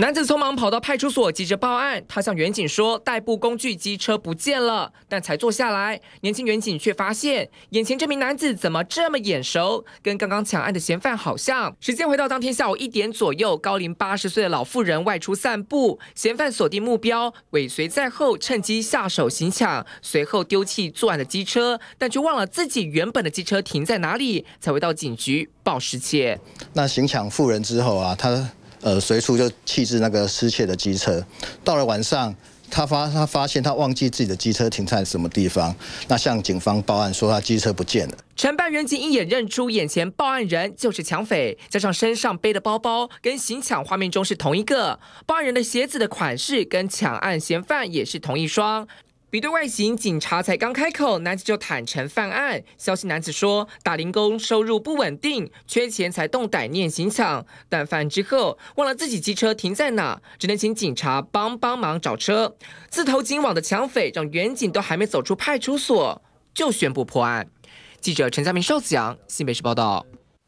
男子匆忙跑到派出所，急着报案。他向远警说：“代步工具机车不见了。”但才坐下来，年轻远警却发现眼前这名男子怎么这么眼熟，跟刚刚抢案的嫌犯好像。时间回到当天下午一点左右，高龄八十岁的老妇人外出散步，嫌犯锁定目标，尾随在后，趁机下手行抢，随后丢弃作案的机车，但却忘了自己原本的机车停在哪里，才会到警局报失窃。那行抢妇人之后啊，他。呃，随处就弃置那个失窃的机车。到了晚上，他发他发现他忘记自己的机车停在什么地方，那向警方报案说他机车不见了。承办人警一眼认出眼前报案人就是抢匪，加上身上背的包包跟行抢画面中是同一个，案人的鞋子的款式跟抢案嫌犯也是同一双。比对外形，警察才刚开口，男子就坦诚犯案。消息男子说，打零工收入不稳定，缺钱才动歹念行抢。但犯之后忘了自己机车停在哪，只能请警察帮帮忙找车。自投井网的抢匪，让远警都还没走出派出所就宣布破案。记者陈家明、邵子阳，新北市报道。